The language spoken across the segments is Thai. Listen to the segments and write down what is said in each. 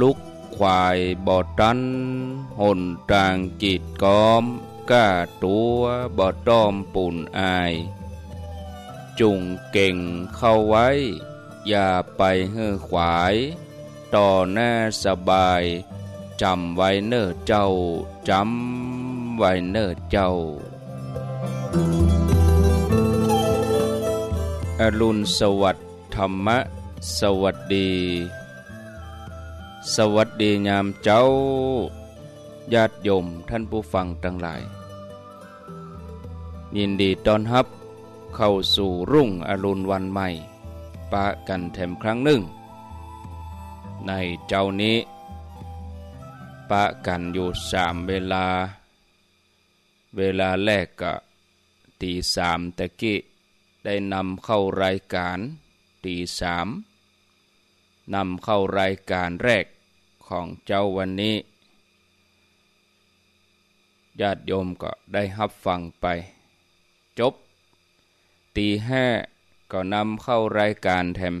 ลุกควายบอดตันหุนตางจิตก้อมก้าตัวบอดต้อมปุ่นอาย จุงเก่งเข้าไว้ อย่าไปเฮือขวาย ต่อหน้าสบาย จำไว้เนอเจ้า จำไว้เนอเจ้า อรุณสวัสดิ์ธรรมะ สวัสดีสวัสดียาม เจ้า ญาติโยมท่านผู้ฟังทั้งหลาย ยินดีต้อนรับ เข้าสู่รุ่งอรุณวันใหม่ปะกันแถมครั้งหนึ่ง ในเจ้านี้ปะกันอยู่สามเวลา เวลาแรกก็ตีสามตะกี้ได้นำเข้ารายการตีสามนำเข้ารายการแรกของเจ้าวันนี้ญาติโยมก็ได้หับฟังไป จบ ตีห้าก็นำเข้ารายการแถม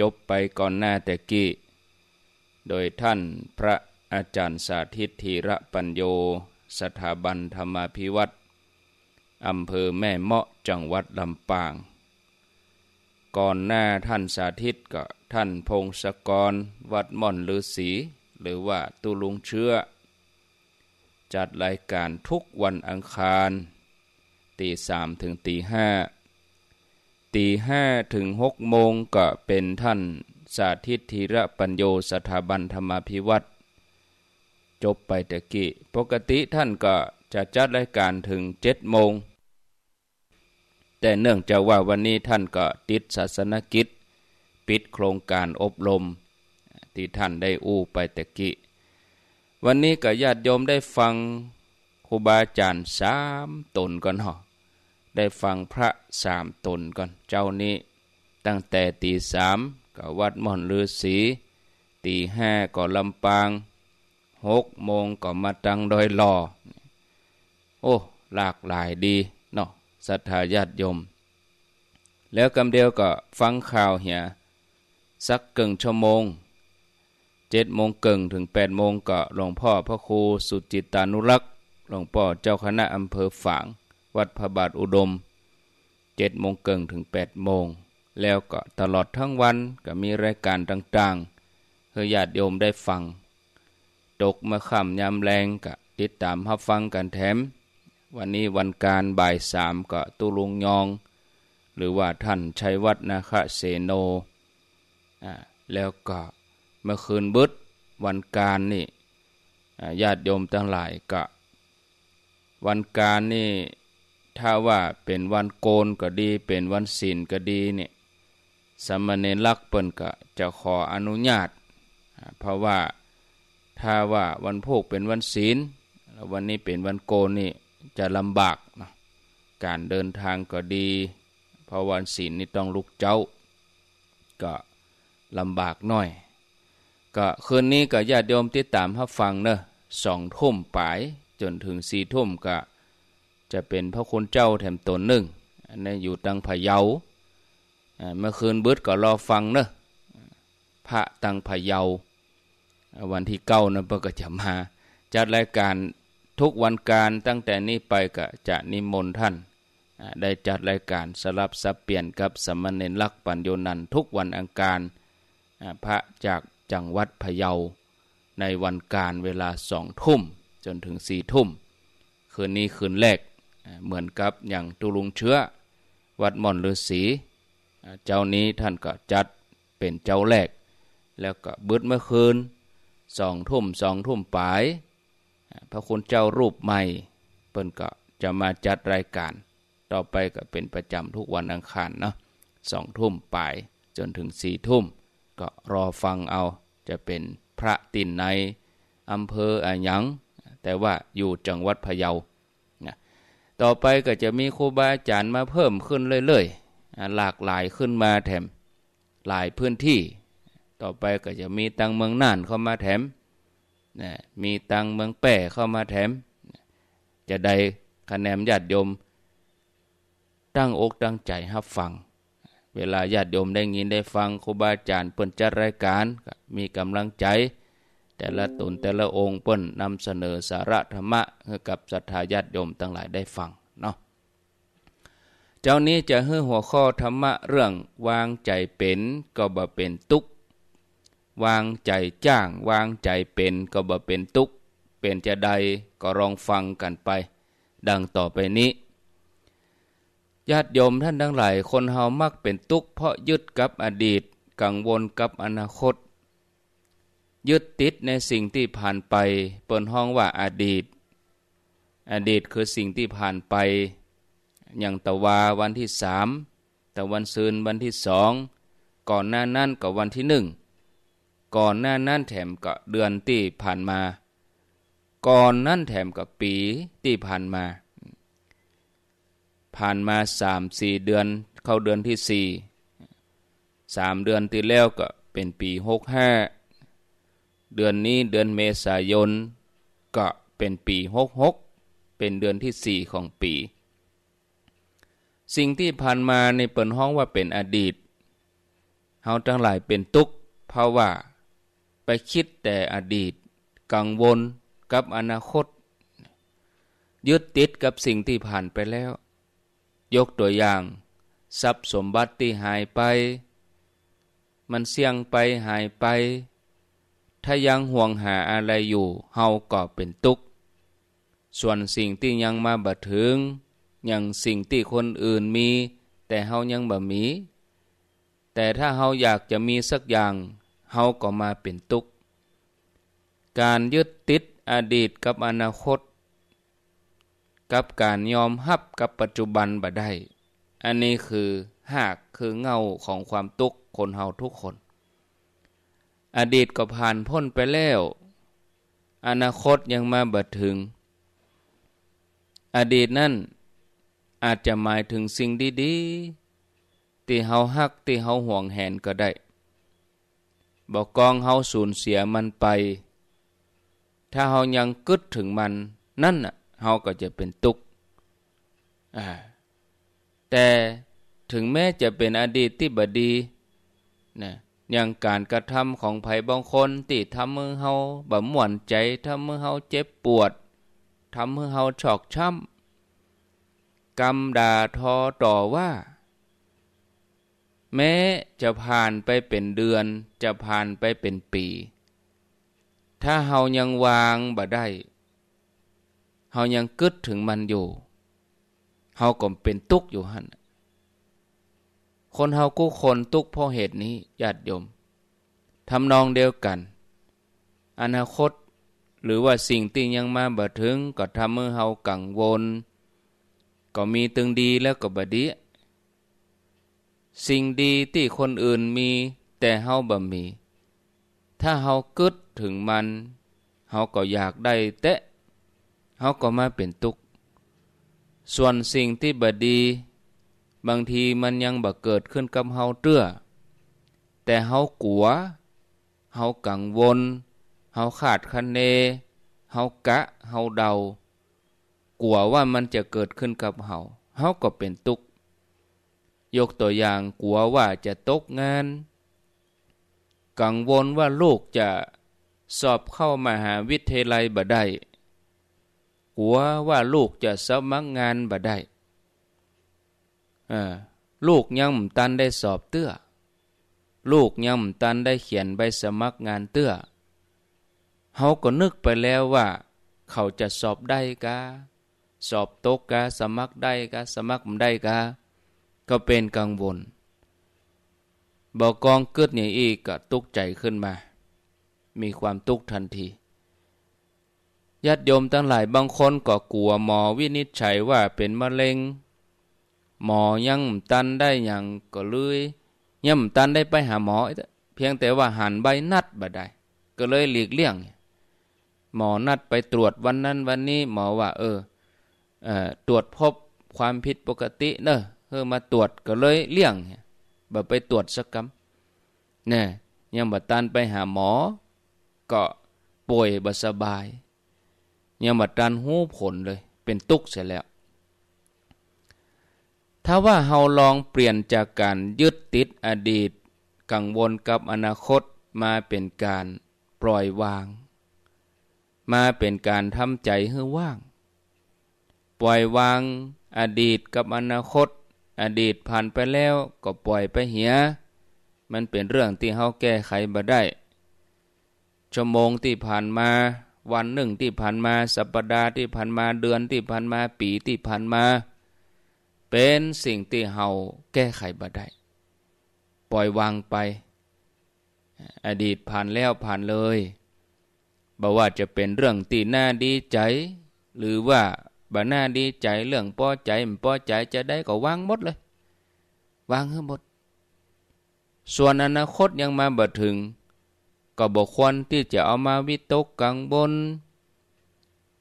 จบไปก่อนหน้าแต่กี้ โดยท่านพระอาจารย์สาธิตธีระปัญโยสถาบันธรรมพิวัตรอำเภอแม่เมาะจังหวัดลำปางก่อนหน้าท่านสาธิต ก็ท่านพงศกร วัดม่อนฤาษีหรือว่าตุลุงเชื้อจัดรายการทุกวันอังคาร ตีสามถึงตีห้าตีห้าถึงหกโมงก็เป็นท่านสาธิตธีระปัญโยสถาบันธรรมพิวัตรจบไปตะกี้ปกติท่านก็จะจัดรายการถึงเจ็ดโมงแต่เนื่องจากว่าวันนี้ท่านก็ติดศาสนกิจ ปิดโครงการอบรม ที่ท่านได้อู้ไปตะกี้วันนี้ก็ญาติโยมได้ฟังครูบาอาจารย์สามตนก่อนหอได้ฟังพระสามตนก่อนเจ้านี้ ตั้งแต่ตีสาม ก็วัดม่อนฤาษีตีห้าก็ลำปาง หกโมงก็มาตังโดยหล่อโอ้ หลากหลายดีศรัทธาญาติโยม แล้วกำเดียวก็ฟังข่าวเหียสักเกิงชั่วโมงเจ็ดโมงเกิงถึงแปดโมงก็หลวงพ่อพระครูสุจิตานุรักษ์หลวงพ่อเจ้าคณะอำเภอฝางวัดพระบาทอุดมเจ็ดโมงเกิงถึงแปดโมงแล้วก็ตลอดทั้งวันก็มีรายการต่างๆเพื่อญาติโยมได้ฟัง ตกมาขำยามแรงก็ติดตามหับฟังกันแถมวันนี้วันการบ่ายสามก็ตุลุงยอง หรือว่าท่านชัยวัฒนะคะเสโนแล้วก็เมื่อคืนบึดวันการนี่ญาติโยมทั้งหลายก็วันการนี่ถ้าว่าเป็นวันโกนก็ดีเป็นวันศีลก็ดีเนี่ยสมณีรลักเปิ่นก็จะขออนุญาต เพราะว่าถ้าว่าวันพกเป็นวันศีลแล้ววันนี้เป็นวันโกนนี่จะลำบากนะการเดินทางก็ดี เพราะวันศีลนี่ต้องลุกเจ้า ก็ลำบากหน่อย ก็คืนนี้ก็ญาติโยมติดตามให้ฟังเนอะสองทุ่มปลาย จนถึงสี่ทุ่มก็ จะเป็นพระคุณเจ้าแถมตนหนึ่งอันนี้อยู่ตังพะเยาเมื่อคืนบืดก็รอฟังเนอะพระตังพะเยา วันที่เก้านะเ่ะก็จะมา จัดรายการทุกวันการตั้งแต่นี้ไปก็จะนิมนต์ท่านได้จัดรายการสลับสับเปลี่ยนกับสมณเณรลักปัญโยนันทุกวันอังคารพระจากจังหวัดพะเยา ในวันการเวลาสองทุ่มจนถึงสี่ทุ่มคืนนี้คืนแรกเหมือนกับอย่างตุลุงเชื้อ วัดม่อนฤาษีเจ้านี้ท่านก็จัดเป็นเจ้าแรก แล้วก็บืดเมื่อคืนสองทุ่มสองทุ่มปลายพระคุณเจ้ารูปใหม่ เปิ้นก็จะมาจัดรายการ ต่อไปก็เป็นประจำทุกวันอังคารเนาะสองทุ่มไปจนถึงสี่ทุ่มก็รอฟังเอาจะเป็นพระตินในอำเภออยังแต่ว่าอยู่จังหวัดพะเยานะต่อไปก็จะมีครูบาอาจารย์มาเพิ่มขึ้นเรื่อยๆหลากหลายขึ้นมาแถมหลายพื้นที่ ต่อไปก็จะมีตังเมืองน่านเข้ามาแถมนะมีตังเมืองแป้เข้ามาแถม จะได้คะแนนญาติโยม ตั้งอกตั้งใจฮับฟัง เวลาญาติโยมได้ยินได้ฟังครูบาอาจารย์เปิ้นจัดรายการมีกำลังใจ แต่ละตนแต่ละองค์เปิ้นนำเสนอสาระธรรมะให้กับศรัทธาญาติโยมทั้งหลายได้ฟังเนาะเจ้านี้จะให้หัวข้อธรรมะเรื่องวางใจเป็นก็บ่เป็นทุกขวางใจจ้างวางใจเป็นก็บ่เป็นทุกเป็นจะใดก็ลองฟังกันไป ดังต่อไปนี้ญาติโยมท่านทั้งหลายคนเฮามักเป็นทุกข์เพราะยึดกับอดีตกังวลกับอนาคตยึดติดในสิ่งที่ผ่านไปเปิดห้องว่าอดีต อดีตคือสิ่งที่ผ่านไป อย่างตะวาวันที่สามตะวันซืนวันที่สอง ก่อนหน้านั้นกับวันที่หนึ่งก่อนหน้านั้นแถมกับเดือนที่ผ่านมา ก่อนนั้นแถมกับปีที่ผ่านมา ผ่านมาสามสี่เดือนเข้าเดือนที่สี่สามเดือนที่แล้วก็เป็นปีหกห้าเดือนนี้เดือนเมษายนก็เป็นปีหกหก เป็นเดือนที่สี่ของปี สิ่งที่ผ่านมาในเปิดห้องว่าเป็นอดีตเฮาทั้งหลายเป็นตุกเพราะว่าไปคิดแต่อดีต กังวลกับอนาคต ยึดติดกับสิ่งที่ผ่านไปแล้ว ยกตัวอย่างทรัพย์สมบัติที่หายไป มันเสี่ยงไปหายไป ถ้ายังห่วงหาอะไรอยู่เฮาก็เป็นตุกส่วนสิ่งที่ยังมาบัดถึงอย่างสิ่งที่คนอื่นมี แต่เฮายังบ่มีแต่ถ้าเฮาอยากจะมีสักอย่างเฮาก็มาเป็นตุก การยึดติดอดีตกับอนาคต กับการยอมรับกับปัจจุบันบ่ได้ อันนี้คือ หาก คือเงา ของความตุกคนเฮาทุกคน อดีตก็ผ่านพ้นไปแล้ว อนาคตยังมาบ่ถึง อดีตนั่นอาจจะหมายถึงสิ่งดีๆที่เฮาฮักที่เฮาห่วงแหนก็ได้บอกกองเฮาสูญเสียมันไป ถ้าเฮายังกึดถึงมัน นั่นน่ะเฮาก็จะเป็นทุกข์แต่ถึงแม้จะเป็นอดีตที่บดีนะอย่างการกระทำของไผ่บางคนที่ทำมือเฮาบ่มวนใจทำมือเฮาเจ็บปวดทำมือเฮาชอกช้ำกรรมด่าทอต่อว่าแม้จะผ่านไปเป็นเดือน จะผ่านไปเป็นปี ถ้าเฮายังวางบ่ได้ เฮายังกึดถึงมันอยู่ เฮาก็เป็นตุกอยู่หันคนเฮากู้คนตุกเพราะเหตุนี้ญาติโยมทำนองเดียวกัน อนาคตหรือว่าสิ่งที่ยังมาบ่ถึง ก็ทำื่อเฮากังวลก็มีตึงดีแล้วก็บดีสิ่งดีที่คนอื่นมี แต่เฮาบ่มี ถ้าเฮาเกิดถึงมันเฮาก็อยากได้เตะเฮาก็มาเป็นทุกข์ ส่วนสิ่งที่บ่ดี บางทีมันยังบ่เกิดขึ้นกับเฮาเตื้อ แต่เฮากลัวเฮากังวลเฮาขาดคะเนเฮากะเฮาเดากลัวว่ามันจะเกิดขึ้นกับเฮาเฮาก็เป็นทุกข์ยกตัวอย่างกลัวว่าจะตกงาน กังวลว่าลูกจะสอบเข้ามาหาวิทยาลัยบ่ได้ กลัวว่าลูกจะสมัครงานบ่ได้ลูกยังตันได้สอบเตื้อ ลูกยังตันได้เขียนใบสมัครงานเตื้อ เขาก็นึกไปแล้วว่า เขาจะสอบได้กาสอบตกกาสมัครได้กาสมัครไม่ได้กาก็เป็นกังวลบอกกองเกิดเนี่ยอีกก็ตุกใจขึ้นมา มีความตุกทันที ญาติโยมทั้งหลายบางคนก็กลัวหมอ วินิจฉัยว่าเป็นมะเร็ง หมอยังตันได้อย่างก็เลยย่ำตันได้ ไปหาหมอ เพียงแต่ว่าหันใบนัดบัดได้ ก็เลยหลีกเลี่ยง หมอนัดไปตรวจวันนั้นวันนี้ หมอว่า เออตรวจพบความผิดปกติเนอะเอมาตรวจก็เลยเลี่ยงบ่ไปตรวจสักกำเนี่ยยังบัดตันไปหาหมอก็ป่วยบ่สบาย ยังบัดตันหู้ผลเลย เป็นตุกเสียแล้วถ้าว่าเฮาลองเปลี่ยนจากการยึดติดอดีต กังวลกับอนาคตมาเป็นการปล่อยวาง มาเป็นการทำใจให้ว่าง ปล่อยวาง อดีตกับอนาคตอดีตผ่านไปแล้วก็ปล่อยไปเหีย มันเป็นเรื่องที่เฮาแก้ไขบ่ได้ ชั่วโมงที่ผ่านมา วันหนึ่งที่ผ่านมา สัปดาห์ที่ผ่านมา เดือนที่ผ่านมา ปีที่ผ่านมา เป็นสิ่งที่เฮาแก้ไขบ่ได้ ปล่อยวางไป อดีตผ่านแล้วผ่านเลย บ่ว่าจะเป็นเรื่องที่น่าดีใจ หรือว่าบ่หน้าดีใจเรื่องพอใจพอใจจะได้ก็วางหมดเลย วางให้หมด ส่วนอนาคตยังมาบ่ถึง ก็บอกควรที่จะเอามาวิตกกังบน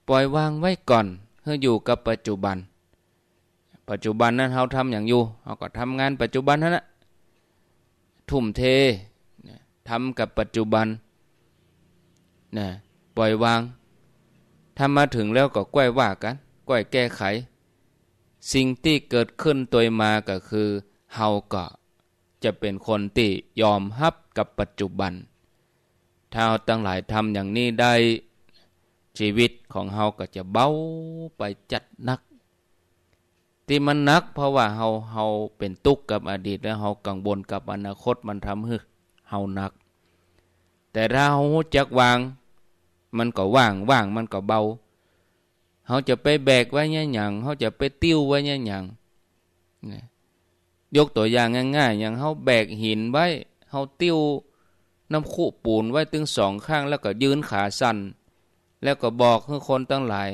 ปล่อยวางไว้ก่อนเพื่ออยู่กับปัจจุบัน ปัจจุบันนั้นเขาทำอย่างอยู่เขาก็ทำงานปัจจุบันนั่นแหละทุ่มเททำกับปัจจุบันนะปล่อยวางทำามาถึงแล้วก็กล้วว่ากันก้อยแก้ไข สิ่งที่เกิดขึ้นตัวมาก็คือเฮาก็จะเป็นคนที่ยอมฮับกับปัจจุบัน ถ้าเราตั้งหลายทำอย่างนี้ได้ ชีวิตของเฮาก็จะเบาไปจัดนัก ที่มันนักเพราะว่าเฮาเฮาเป็นตุกกับอดีตและเฮากังวลกับอนาคตมันทำให้เฮานัก แต่ถ้าเฮาจักวาง มันก็ว่างว่างมันก็เบาเขาจะไปแบกไว้เนี่ยอย่างเขาจะไปติ้วไว้เนี่ยอย่างยกตัวอย่างง่ายๆอย่างเขาแบกหินไว้เขาติ้วน้ำคู่ปูนไว้ถึงสองข้าง แล้วก็ยืนขาสั่นแล้วก็บอกให้คนตั้งหลาย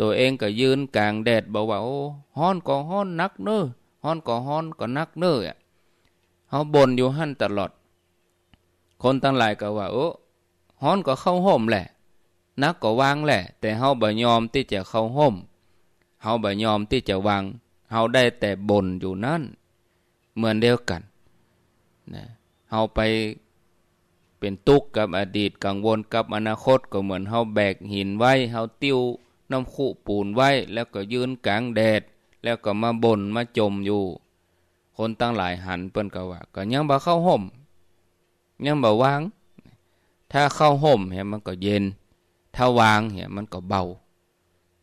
ตัวเองก็ยืนกลางแดดบอกว่า โอ้ฮ้อนก็ฮ้อนนักเน้อฮ้อนก็ฮ้อนก็นักเน้ออ่ะเขาบ่นอยู่หั่นตลอด คนตั้งหลายก็ว่าโอ้ฮ้อนก็เข้าห่มแหละนักก็วางแหละ แต่เฮาบ่ยอมที่จะเข้าห่มเฮาบ่ยอมที่จะวางเฮาได้แต่บ่นอยู่นั่นเหมือนเดียวกันนะเฮาไปเป็นตุกกับอดีตกังวลกับอนาคตก็เหมือนเฮาแบกหินไว้เฮาติ้วน้ำขุปูนไว้ แล้วก็ยืนกลางแดดแล้วก็มาบ่นมาจมอยู่ คนตั้งหลายหันเปิ้นก็ว่า ก็ยังบ่เข้าห่มยังบ่วางถ้าเข้าห่มเห็นมันก็เย็นถ้าวางเนี่ยมันก็เบา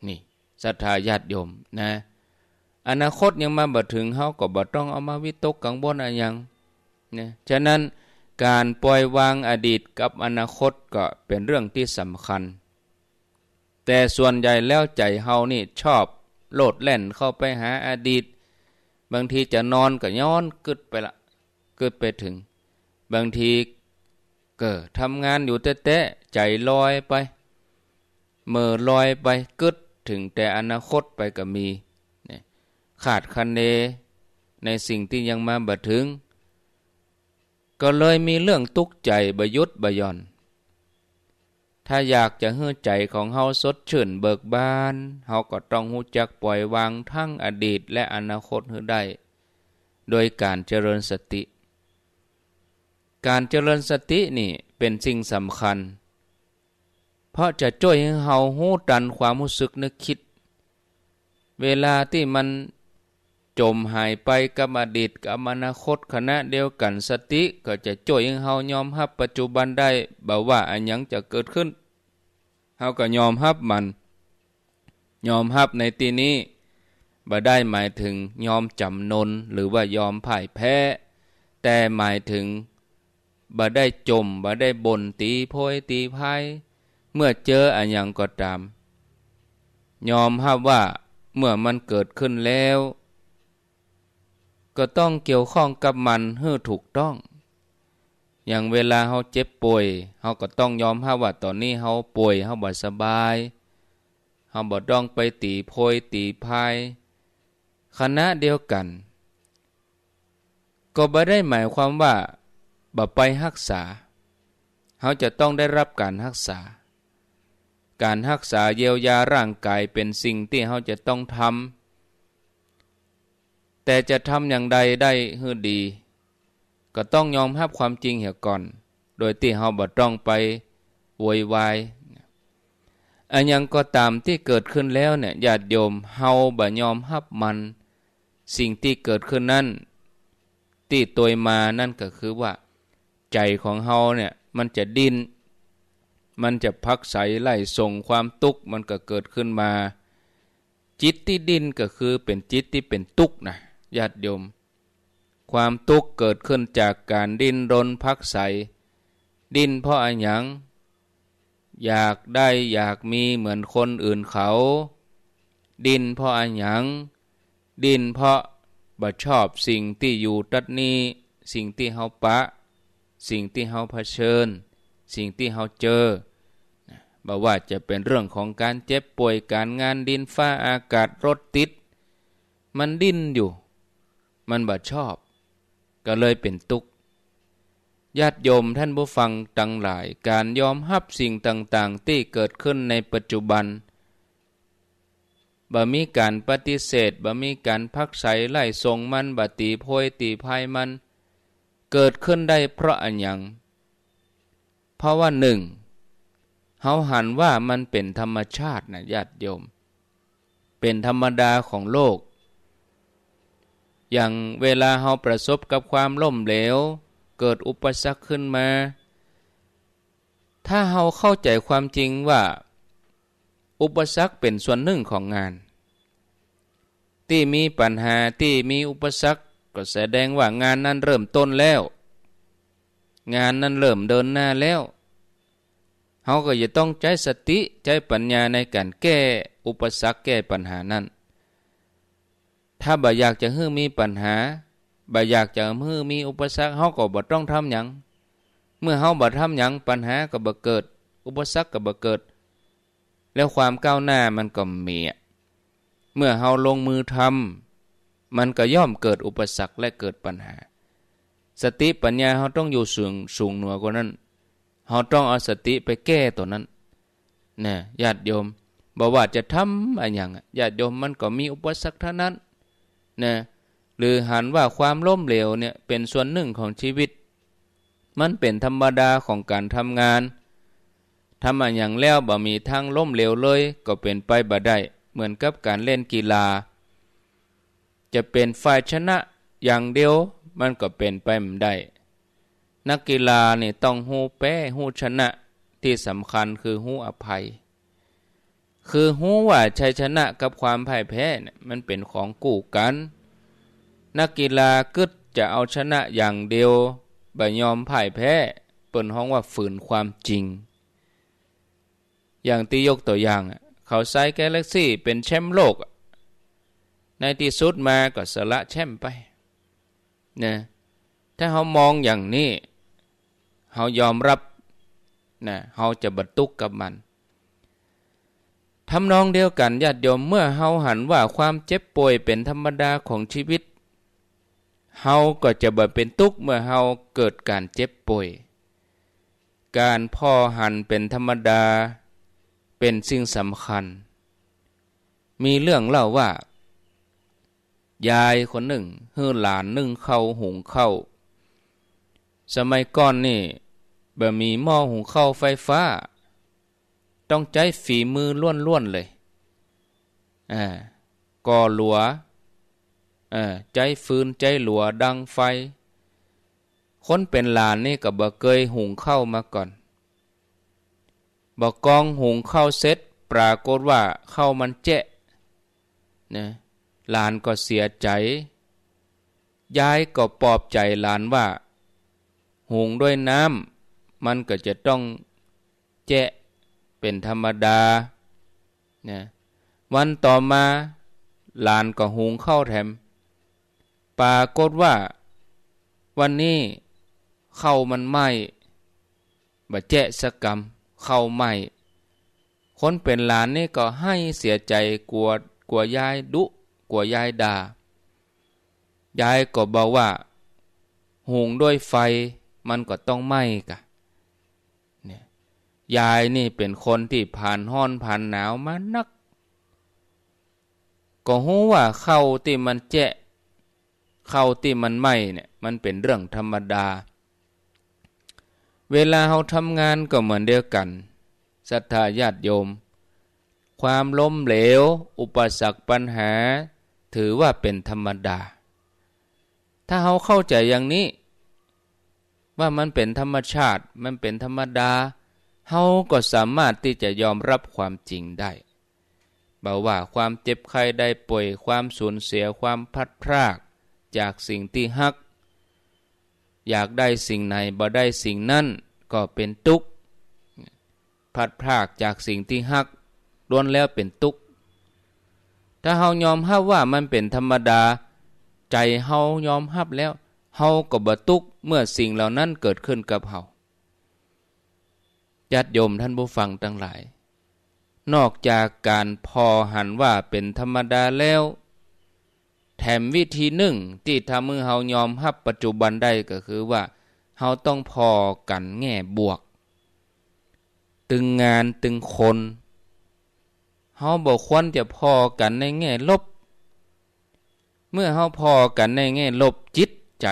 นี่ ศรัทธาญาติโยมนะ อนาคตยังมาบ่ถึงเฮาก็บ่ต้องเอามาวิตกกังวลอะไรยังนะฉะนั้นการปล่อยวางอดีตกับอนาคตก็เป็นเรื่องที่สำคัญ แต่ส่วนใหญ่แล้วใจเฮานี่ชอบโลดแล่นเข้าไปหาอดีต บางทีจะนอนก็ย้อนกึดไปละกึดไปถึง บางที เกิดทำงานอยู่เตะๆใจลอยไปเมื่อลอยไปกึดถึงแต่อนาคตไปก็มี ขาดคันเนในสิ่งที่ยังมาบัถึง ก็เลยมีเรื่องตุกใจบยุทธบยอน ถ้าอยากจะเฮือใจของเฮาสดชื่นเบิกบานเฮาก็ต้องหูจักปล่อยวางทั้งอดีตและอนาคตให้ได้ โดยการเจริญสติ การเจริญสตินี่เป็นสิ่งสำคัญเพราะจะช่วยให้เฮาหูดันความรู้สึกนึกคิด เวลาที่มันจมหายไป กับอดีตกับอนาคตขณะเดียวกันสติก็จะช่วยให้เฮายอมรับปัจจุบันได้ บ่าว่าอันยังจะเกิดขึ้นเฮาก็ยอมรับมัน ยอมรับในที่นี้ บ่ได้หมายถึงยอมจำนนหรือว่ายอมพ่ายแพ้ แต่หมายถึงบ่ได้จมบ่ได้บ่นตีโพยตีพายเมื่อเจออันยังก็ตาม ยอมหับว่า เมื่อมันเกิดขึ้นแล้ว ก็ต้องเกี่ยวข้องกับมันให้ถูกต้อง อย่างเวลาเขาเจ็บป่วยเขาก็ต้องยอมหับว่าตอนนี้เขาป่วยเขาบดสบาย เขาบ่ต้องไปตีโพยตีพาย คณะเดียวกัน ก็ไม่ได้หมายความว่าบ่ไปรักษา เขาจะต้องได้รับการรักษาการรักษาเยียวยาร่างกายเป็นสิ่งที่เขาจะต้องทำ แต่จะทำอย่างใดได้หือดี ก็ต้องยอมรับความจริงเหี่ยก่อน โดยที่เขาบ่ต้องไปโวยวายอันยังก็ตามที่เกิดขึ้นแล้วเนี่ยญาติโยมเฮาบ่ยอมรับมัน สิ่งที่เกิดขึ้นนั่นที่ตัวมานั่นก็คือว่า ใจของเฮาเนี่ยมันจะดิ้นมันจะพักใสไล่ส่งความทุกข์มันก็เกิดขึ้นมา จิตที่ดิ้นก็คือเป็นจิตที่เป็นทุกข์นะญาติโยม ความทุกข์เกิดขึ้นจากการดิ้นรนพักใสดิ้นเพราะอัหยัง อยากได้อยากมีเหมือนคนอื่นเขา ดินเพราะอันหยัง ดินเพราะบ่ชอบสิ่งที่อยู่ตัดนี้ สิ่งที่เฮาปะสิ่งที่เฮาเผชิญสิ่งที่เขาเจอบ่ว่าจะเป็นเรื่องของการเจ็บป่วย การงานดินฟ้าอากาศรถติด มันดิ้นอยู่ มันบ่ชอบ ก็เลยเป็นทุกข์ ญาติโยมท่านผู้ฟังตัางหลายการยอมรับสิ่งต่าง ๆ ที่เกิดขึ้นในปัจจุบัน บ่มีการปฏิเสธ บ่มีการพักใสไล่ทรงมัน บ่ตีโพยตีพายมัน เกิดขึ้นได้เพราะอันยังเพราะว่าหนึ่งเขาหันว่ามันเป็นธรรมชาตินะญาติโยม เป็นธรรมดาของโลก อย่างเวลาเขาประสบกับความล่มเหลว เกิดอุปสรรคขึ้นมา ถ้าเขาเข้าใจความจริงว่า อุปสรรคเป็นส่วนหนึ่งของงาน ที่มีปัญหาที่มีอุปสรรคก็แสดงว่างานนั้นเริ่มต้นแล้วงานนั้นเริ่มเดินหน้าแล้ว เขาก็จะต้องใช้สติใช้ปัญญาในการแก้ อุปสรรคแก้ปัญหานั้น ถ้าบ่อยากจะใือมีปัญหาบ่อยากจะใือมีอุปสรรคเขาก็บ่ต้องทำอยัง เมื่อเขาบ่ทำอยังปัญหาก็บ่เกิด อุปสรรคก็บ่เกิด แล้วความก้าวหน้ามันก็มี เมื่อเขาลงมือทำมันก็ย่อมเกิดอุปสรรคและเกิดปัญหาสติปัญญาเขาต้องอยู่สูงสูงหนัวกว่านั้น เขาต้องเอาสติไปแก้ตัวนั้นนะญาติโยมบอกว่าจะทำอะไรอย่างญาติโยมมันก็มีอุปสรรคเท่านั้นนะหรือหันว่าความล้มเหลวเนี่ยเป็นส่วนหนึ่งของชีวิต มันเป็นธรรมดาของการทำงานทำอะไรอย่างแล้วบ่ มีทางล้มเหลวเลย ก็เป็นไปบ่ได้ เหมือนกับการเล่นกีฬา จะเป็นฝ่ายชนะอย่างเดียวมันก็เป็นไปไม่ได้ นักกีฬานี่ต้องหูแพ้หูชนะที่สำคัญคือหูอภัย คือหูว่าชัยชนะกับความพ่ายแพ้เนี่ยมันเป็นของกู่กัน นักกีฬากึดจะเอาชนะอย่างเดียว บ่ยอมพ่ายแพ้เปิดนห้องว่าฝืนความจริง อย่าง ตียกตัวอย่างเขาไซแกลเล็กซี่เป็นแชมป์โลก ในที่สุดมาก็สละแชมป์ไปนะถ้าเขามองอย่างนี้ เขายอมรับนะเขาจะบรดตุกกับมันทำนองเดียวกัน ญาติโยมเมื่อเขาหันว่าความเจ็บป่วยเป็นธรรมดาของชีวิตเขาก็จะบ่เป็นทุกข์เมื่อเขาเกิดการเจ็บป่วย การพ่อหันเป็นธรรมดา เป็นสิ่งสำคัญ มีเรื่องเล่าว่ายายคนหนึ่งเฮือหลานนึ่งเข้าหุงเข้าสมัยก่อนนี่แบบมีหม้อหุงข้าวไฟฟ้า ต้องใช้ฝีมือล้วนๆเลยอ่าก่อหลัวอ่าใจฟืนใจหลัวดังไฟ คนเป็นหลานนี่กับบ่เคยหุงข้าวมาก่อน บอกกองหุงข้าวเสร็จปรากฏว่าข้าวมันเจ๊ะนะหลานก็เสียใจ ยายก็ปลอบใจหลานว่า หุงด้วยน้ำมันก็จะต้องแจะเป็นธรรมดา นะ วันต่อมา หลานก็หุงเข้าแถมปรากฏว่า วันนี้เข้ามันไหมบะแจะสกรรมเข้าไหมคนเป็นหลานนี่ก็ให้เสียใจกลัวกลัวยายดุกลัวยายด่า ยายก็บอกว่าหุงด้วยไฟ มันก็ต้องไหม้กะเนี่ย ยายนี่เป็นคนที่ผ่านห้อนผ่านหนาวมานัก ก็หูว่าเข้าที่มันแจะเข้าที่มันไหม้เนี่ยมันเป็นเรื่องธรรมดา เวลาเราทำงานก็เหมือนเดียวกัน ศรัทธาญาติโยม ความล้มเหลว อุปสรรคปัญหาถือว่าเป็นธรรมดา ถ้าเขาเข้าใจอย่างนี้ ว่ามันเป็นธรรมชาติ มันเป็นธรรมดาเขาก็สามารถที่จะยอมรับความจริงได้บอกว่าความเจ็บไข้ได้ป่วยความสูญเสีย ความพัดพรากจากสิ่งที่ฮัก อยากได้สิ่งไหน บ่ได้สิ่งนั้นก็เป็นทุกข์ พัดพรากจากสิ่งที่ฮักล้วนแล้วเป็นทุกข์ถ้าเฮายอมรับว่ามันเป็นธรรมดา ใจเฮายอมรับแล้วเฮาก็บ่ตุกเมื่อสิ่งเหล่านั้นเกิดขึ้นกับเฮาญาติโยมท่านผู้ฟังทั้งหลาย นอกจากการพอหันว่าเป็นธรรมดาแล้ว แถมวิธีหนึ่งที่ทำให้เฮายอมรับปัจจุบันได้ก็คือว่าเฮาต้องพอกันแง่บวก ตึงงานตึงคนเฮาบ่ควรจะพอกันในแง่ลบ เมื่อเฮาพอกันในแง่ลบจิตใจ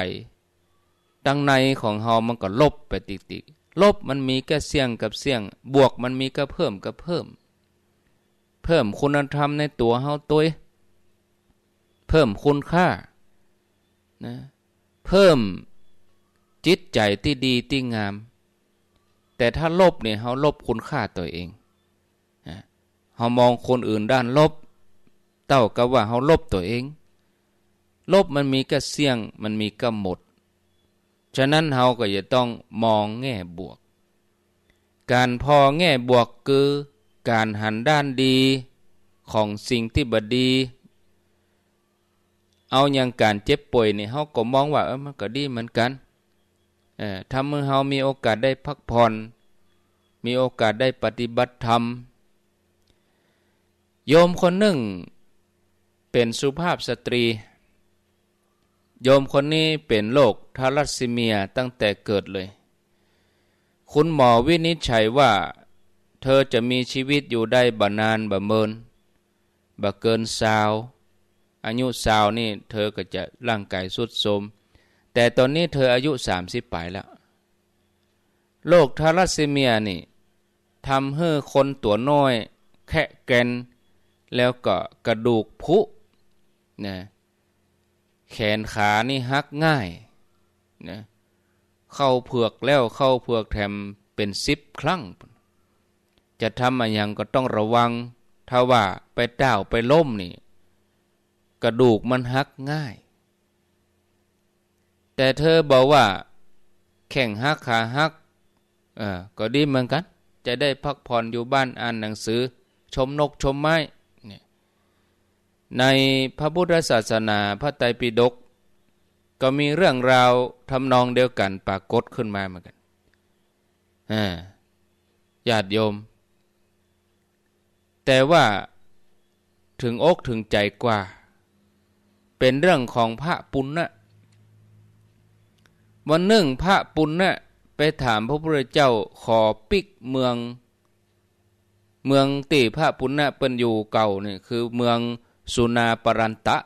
ดังในของเฮามันก็ลบไปติติลบมันมีแค่เสี่ยงกับเสี่ยง บวกมันมีก็เพิ่มกับเพิ่ม เพิ่มคุณธรรมในตัวเฮาตัวเพิ่มคุณค่านะ เพิ่มจิตใจที่ดีที่งาม แต่ถ้าลบเนี่ยเขาลบคุณค่าตัวเองเขามองคนอื่นด้านลบเต่ากับว่าเขาลบตัวเอง ลบมันมีก็เสี่ยงมันมีก็หมด ฉะนั้นเขาก็จะต้องมองแง่บวก การพอแง่บวกคือการหันด้านดีของสิ่งที่บดี เอาอย่างการเจ็บป่วยนี่เขาก็มองว่าเออมันก็ดีเหมือนกัน เออทาเมื่อเฮามีโอกาสได้พักผ่อน มีโอกาสได้ปฏิบัติธรรมโยมคนหนึ่งเป็นสุภาพสตรี โยมคนนี้เป็นโรคทารัสซีเมียตั้งแต่เกิดเลย คุณหมอวินิจฉัยว่าเธอจะมีชีวิตอยู่ได้บานานบะเมินบะเกินสาวอายุสาวนี่เธอก็จะร่างกายสุดโทรมแต่ตอนนี้เธออายุสามสิบปลายแล้ว โรคทารัสซีเมียนี่ทำให้คนตัวน้อย แคะแกนแล้วก็กระดูกพุนะแขนขานี่หักง่ายนะเข้าเผือกแล้วเข้าเผือกแถมเป็นสิบครั้ง จะทำอะไรก็ต้องระวัง ถ้าว่าไปด้าวไปล้มนี่ กระดูกมันหักง่าย แต่เธอบอกว่าแข่งหักขาหักเออก็ดีเหมือนกัน จะได้พักผ่อนอยู่บ้านอ่านหนังสือชมนกชมไม้ในพระพุทธศาสนาพระไตรปิฎกก็มีเรื่องราวทำนองเดียวกันปรากฏขึ้นมาเหมือนกันญาติโยม แต่ว่าถึงอกถึงใจกว่า เป็นเรื่องของพระปุณณนะวันหนึ่งพระปุณณนะไปถามพระพุทธเจ้าขอปิกเมือง เมืองตีพระปุณณะเป็นอยู่เก่าเนี่ยคือเมืองสุนาปรันตะ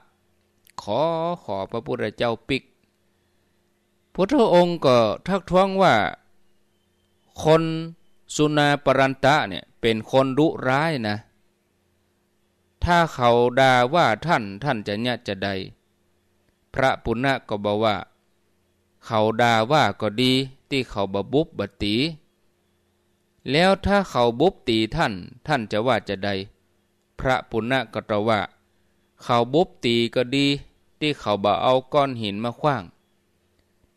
ขอขอพระพุทธเจ้าปิก พระุทธองค์ก็ทักท้วงว่า คนสุนาปรันตะเนี่ยเป็นคนรุร้ายนะ ถ้าเขาด่าว่าท่านท่านจะเนี่ยจะใด พระปุณณะก็บอกว่า เขาด่าว่าก็ดี ที่เขาบบุบบตี แล้วถ้าเขาบุบตีท่านท่านจะว่าจะใด พระปุณณะก็ตรว่าเขาบุบตีก็ดีที่เขาบ่เอาก้อนหินมาขว้าง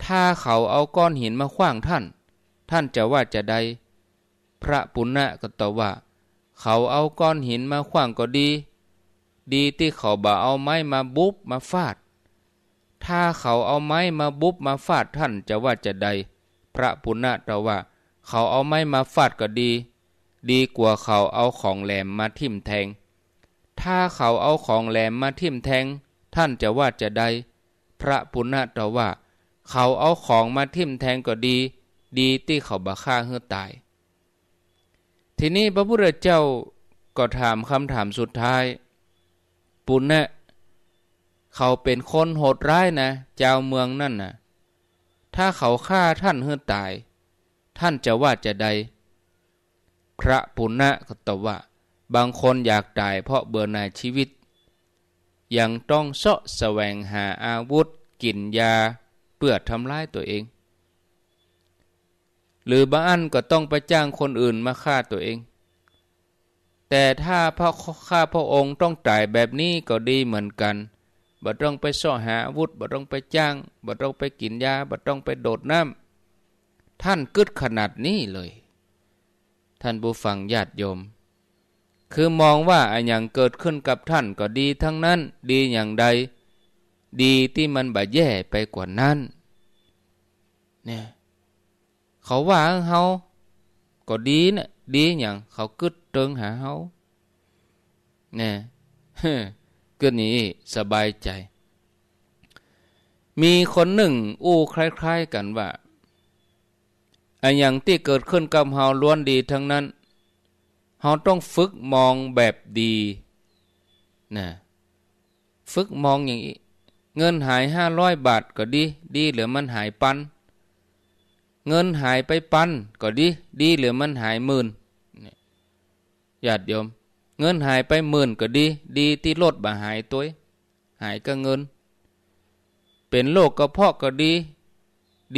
ถ้าเขาเอาก้อนหินมาขว้างท่าน ท่านจะว่าจะใด พระปุณณะก็ตอบว่า เขาเอาก้อนหินมาขว้างก็ดี ดีที่เขาบ่เอาไม้มาบุบมาฟาด ถ้าเขาเอาไม้มาบุบมาฟาดท่านจะว่าจะใด พระปุณณะตอบว่า เขาเอาไม้มาฟาดก็ดี ดีกว่าเขาเอาของแหลมมาทิ่มแทงถ้าเขาเอาของแหลมมาทิ่มแทงท่านจะว่าจะใด พระปุณณะตอบว่า เขาเอาของมาทิ่มแทงก็ดีดีที่เขาบาฆ่าเฮือตาย ทีนี้พระพุทธเจ้าก็ถามคำถามสุดท้าย ปุณณะเขาเป็นคนโหดร้ายนะ เจ้าเมืองนั่นนะถ้าเขาฆ่าท่านเฮือตาย ท่านจะว่าจะใด พระปุณณะก็ตอบว่าบางคนอยากตายเพราะเบื่อหน่ายชีวิต ยังต้องเสาะแสวงหาอาวุธกินยาเพื่อทำร้ายตัวเอง หรือบางอันก็ต้องไปจ้างคนอื่นมาฆ่าตัวเอง แต่ถ้าพระข้าพระองค์ต้องตายแบบนี้ก็ดีเหมือนกันบ่ต้องไปเสาะหาอาวุธบ่ต้องไปจ้างบ่ต้องไปกินยาบ่ต้องไปโดดน้ำท่านกึดขนาดนี้เลย ท่านผู้ฟังญาติโยมคือมองว่าไอ้อย่างเกิดขึ้นกับท่านก็ดีทั้งนั้น ดีอย่างใด ดีที่มันบาดแย่ไปกว่านั้นเนี่ยเขาว่าเขาก็ดีนะดีอย่างเขากึดเติงหาเขาเนี่ยก็นี้ สบายใจ มีคนหนึ่ง อู้คล้ายๆ กันว่าอันอย่างที่เกิดขึ้นกับเฮาล้วนดีทั้งนั้นเราต้องฝึกมองแบบดีนะฝึกมองอย่างนี้เงินหายห้าร้อยบาท ก็ดี ดีหรือมันหายปันเงินหายไปปันก็ดี ดีหรือมันหายหมื่นญาติโยมเงินหายไปหมื่นก็ดี ดีที่รถบ่หายตัวหายก็เงิน เป็นโรคกระเพาะก็ดี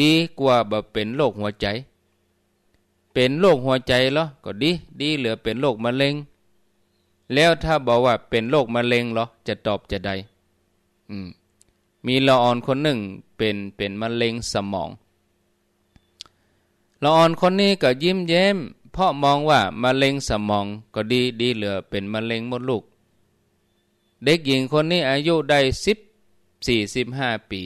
ดีกว่าบ่เป็นโรคหัวใจเป็นโรคหัวใจเหรอ ก็ดี ดีเหลือเป็นโรคมะเร็ง แล้วถ้าบอกว่าเป็นโรคมะเร็งเหรอ จะตอบจะใด อืมมีละอ่อนคนหนึ่งเป็นเป็นมะเร็งสมอง ละอ่อนคนนี้ก็ยิ้มเย้ม เพราะมองว่ามะเร็งสมองก็ดี ดีเหลือเป็นมะเร็งมดลูก เด็กหญิงคนนี้อายุได้สิบสี่สิบห้าปี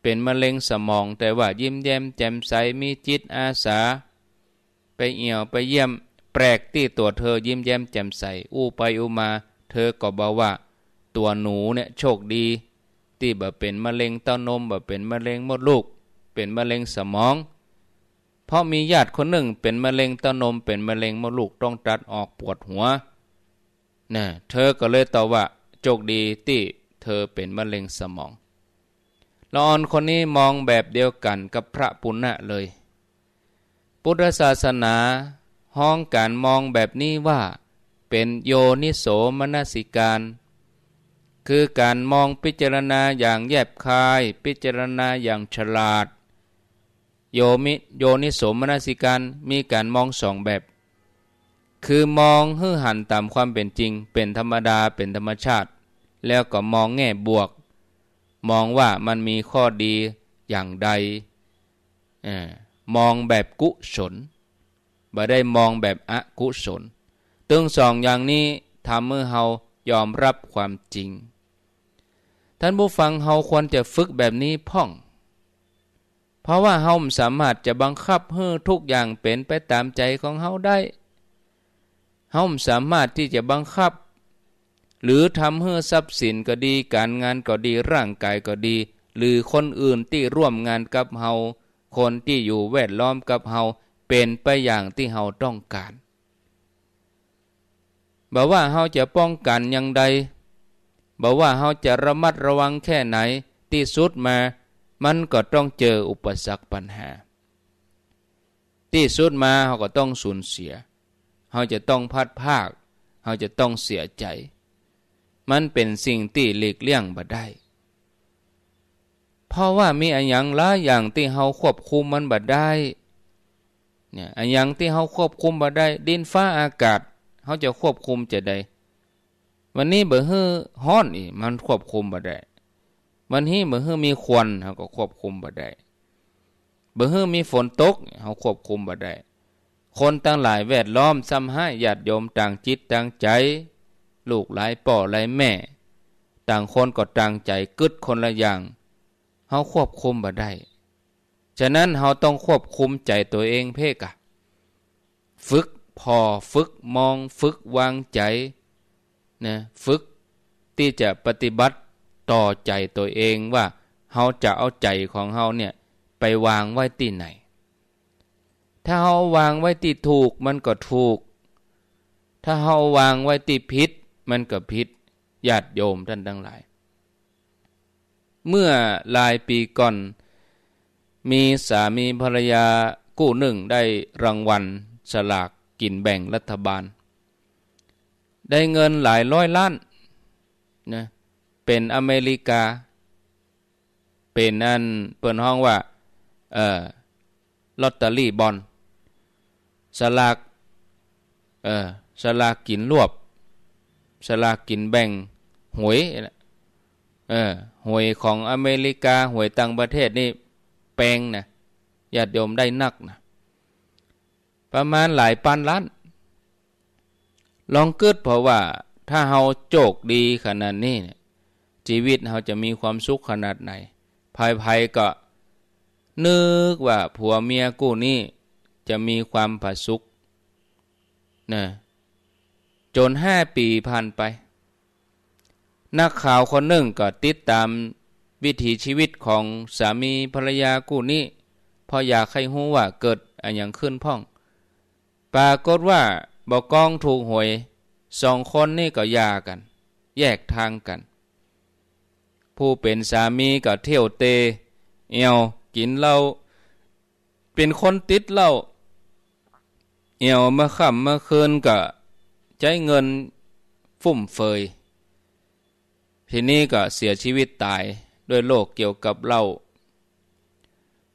เป็นมะเร็งสมอง แต่ว่ายิ้มแย้มแจ่มใสมีจิตอาสาไปเอี่ยวไปเยี่ยมแปลกที่ตัวเธอยิ้มแย้มแจ่มใสอู้ไปอู้มา เธอก็บอกว่า ตัวหนูเนี่ยโชคดีที่บ่เป็นมะเร็งเต้านมบ่เป็นมะเร็งมดลูกเป็นมะเร็งสมอง เพราะมีญาติคนหนึ่งเป็นมะเร็งเต้านมเป็นมะเร็งมดลูกต้องตัดออกปวดหัวนะเธอก็เลยตอบว่าโชคดีที่เธอเป็นมะเร็งสมองละออนคนนี้มองแบบเดียวกันกับพระปุณณะเลยพุทธศาสนา ห้องการมองแบบนี้ว่าเป็นโยนิโสมนสิการ คือการมองพิจารณาอย่างแยบคายพิจารณาอย่างฉลาด โยมิโยนิโสมนสิการมีการมองสองแบบ คือมองหื้อหันตามความเป็นจริงเป็นธรรมดาเป็นธรรมชาติ แล้วก็มองแง่บวก มองว่ามันมีข้อดีอย่างใดอ่ามองแบบกุศลบ่ได้มองแบบอกุศลตึงสองอย่างนี้ทำเมื่อเฮายอมรับความจริง ท่านผู้ฟังเฮาควรจะฝึกแบบนี้พ่องเพราะว่าเฮาสามารถจะบังคับเฮ้อทุกอย่างเป็นไปตามใจของเฮาได้เฮาสามารถที่จะบังคับ หรือทำเฮ้อทรัพย์สินก็ดีการงานก็ดีร่างกายก็ดี หรือคนอื่นที่ร่วมงานกับเฮาคนที่อยู่แวดล้อมกับเฮาเป็นไปอย่างที่เฮาต้องการบอกว่าเฮาจะป้องกันอย่างใดบอกว่าเฮาจะระมัดระวังแค่ไหนที่สุดมา มันก็ต้องเจออุปสรรคปัญหา ที่สุดมาเขาก็ต้องสูญเสีย เขาจะต้องพัดภาคเขาจะต้องเสียใจ มันเป็นสิ่งที่หลีกเลี่ยงบ่ได้เพราะว่ามีอันยังละอย่างที่เฮาควบคุมมันบัดได้เนี่ยอันยังที่เฮาควบคุมบัดได้ ดินฟ้าอากาศเฮาจะควบคุมจะได้วันนี้เบอร์เฮอฮ้อนอีมันควบคุมบัดได้ วันนี้เบอร์เอมีควันเฮาก็ควบคุมบัดได้เบอร์เอมีฝนตกเฮาควบคุมบัดได้ คนต่างหลายแวดล้อมซ้ำให้ญาติโยม ต่างจิตต่างใจ ลูกหลายป่อหลายแม่ ต่างคนก็ต่างใจกึดคนละอย่างเฮาควบคุมบ่ได้ ฉะนั้นเฮาต้องควบคุมใจตัวเองเพ่กะฝึก พอฝึกมองฝึกวางใจ นะฝึกที่จะปฏิบัติต่อใจตัวเองว่าเฮาจะเอาใจของเฮาเนี่ยไปวางไว้ที่ไหน ถ้าเฮาวางไว้ที่ถูกมันก็ถูก ถ้าเฮาวางไว้ที่ผิดมันก็ผิดญาติโยมท่านทั้งหลายเมื่อหลายปีก่อนมีสามีภรรยากู้หนึ่งได้รางวัลสลากกินแบ่งรัฐบาล ได้เงินหลายร้อยล้านนะเป็นอเมริกา เป็นนั่นเปิดห้องว่าเออลอตเตอรี่บอลสลากเออสลากกินรวบ สลากกินแบ่งหวยนะเออหวยของอเมริกาหวยต่างประเทศนี่แปลงนะญาติโยมได้นักนะประมาณหลายพันล้านลองเกิดเพราะว่าถ้าเฮาโจกดีขนาดนี้นชีวิตเฮาจะมีความสุขขนาดไหน ภายภัยก็นึกว่าผัวเมียกู้นี่จะมีความผาสุกนะจนห้าปีผ่านไปนักข่าวคนหนึ่งก็ติดตามวิถีชีวิตของสามีภรรยากู่นี้ พออยากให้หู้ว่าเกิดอะไรย่างขึ้นพ่อง ปรากฏว่าบอกกองถูกหวยสองคนนี่ก็ยากัน แยกทางกัน ผู้เป็นสามีก็เที่ยวเตเอวกินเหล้าเป็นคนติดเหล้าเอวเมาขอคำเมาคืนก็ใช้เงินฟุ่มเฟยทีนี้ก็เสียชีวิตตายด้วยโรคเกี่ยวกับเหล้า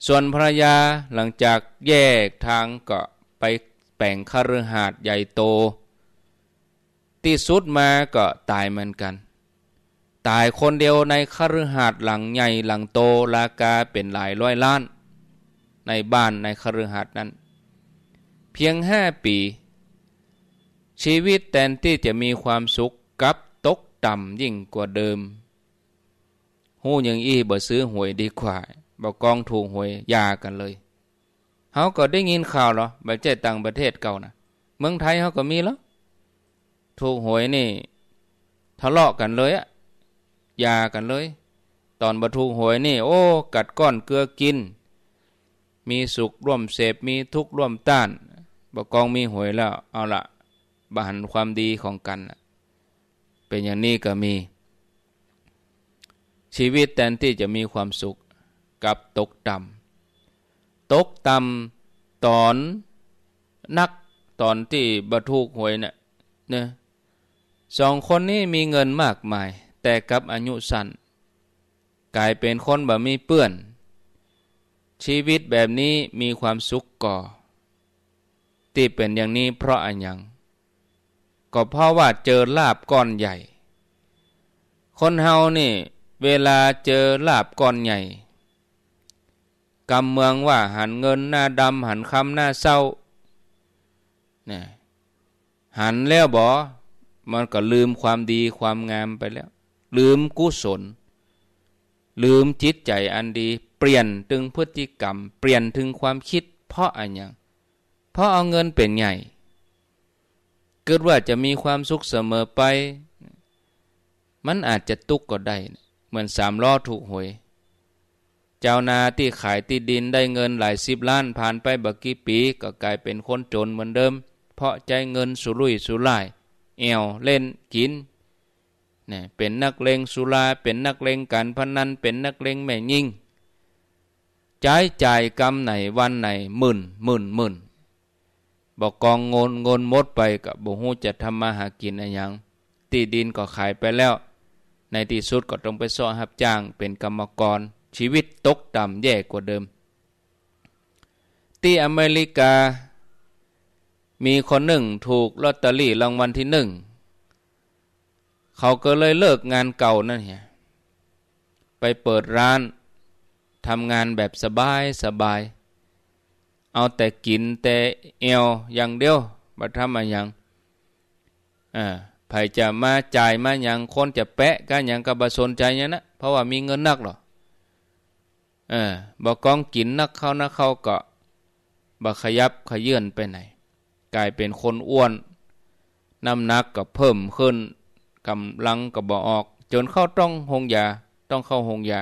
ส่วนภรรยาหลังจากแยกทางก็ไปแป่งคฤหาสน์ใหญ่โต ที่สุดมาก็ตายเหมือนกัน ตายคนเดียวในคฤหาสน์หลังใหญ่หลังโตราคาเป็นหลายร้อยล้าน ในบ้านในคฤหาสน์นั้น เพียงห้าปี ชีวิตแทนที่จะมีความสุขกับต่ำยิ่งกว่าเดิมหู้ยังอี้บ่ซื้อหวยดีกว่าบ่กองถูกหวยยากันเลย เขาก็ได้ยินข่าวหรอแบเจ็ดต่างประเทศเก่านะเมืองไทยเขาก็มีแล้ว ถูกหวยนี่ทะเลาะกันเลยอะยากันเลย ตอนบ่ถูกหวยนี่ โอ้ กัดก้อนเกลือกิน มีสุขร่วมเสพ มีทุกข์ร่วมต้านบ่กองมีหวยแล้ว เอาละบหันความดีของกันนะเป็นอย่างนี้ก็มี ชีวิตแทนที่จะมีความสุขกับตกต่ำตกต่ำตอน นักตอนที่บรรทุกหวยเนะี่ยนะสองคนนี้มีเงินมากมาย แต่กับอายุสัน้นกลายเป็นคนแบบมีเปื้อน ชีวิตแบบนี้มีความสุขก่อ ที่เป็นอย่างนี้เพราะอันยังก็เพราะว่าเจอลาบก้อนใหญ่ คนเฮานี่ เวลาเจอลาบก้อนใหญ่กำเมืองว่าหันเงินหน้าดำหันคำหน้าเศร้าเนี่ยหันแล้วบอมันก็ลืมความดีความงามไปแล้ว ลืมกุศลลืมจิตใจอันดี เปลี่ยนถึงพฤติกรรมเปลี่ยนถึงความคิด เพราะอะไรยงเพราะเอาเงินเป็นใหญ่เกิดว่าจะมีความสุขเสมอไป มันอาจจะตุกก็ได้ เหมือนสามล้อถูกหวย เจ้านาที่ขายที่ดินได้เงินหลายสิบล้านผ่านไปบักกี่ปี ก็กลายเป็นคนจนเหมือนเดิม เพราะใจเงินสุรุ่ยสุร่าย แอวเล่นกินเนี่ยเป็นนักเลงสุรา เป็นนักเลงการพนัน เป็นนักเลงแม่ยิ่งจ่ายจ่ายกรรมไหนวันไหนหมื่นหมื่นหมื่นบอกกองเงินเงินมดไปกับบุหูจะทำมาหากินอะไรยัง ตีดินก็ขายไปแล้ว ในที่สุด ก็ ต้อง ไปซ่อหับจ้าง เป็นกรรมกรชีวิต ตก ต่ำแย่กว่าเดิม ที่อเมริกา มีคนหนึ่งถูกลอตเตอรี่รางวัลที่หนึ่ง เขาก็เลยเลิก งานเก่า นั่นเหียไปเปิดร้านทำงานแบบสบายสบายเอาแต่กินแต่เอวอย่างเดียวบัตรทำมาอย่างอ่าัยจะมาจ่ายมาอย่างคนจะแปะก็อย่างกับบสนใจเนี่ยนะ เพราะว่ามีเงินนักหรอเออบอกกองกินนักเข้านักเข้าก็บขยับขยื่นไปไหน กลายเป็นคนอ้วน น้ำหนักก็เพิ่มขึ้น กำลังก็บ่ออก จนเข้าต้องหงยา ต้องเข้าหงยา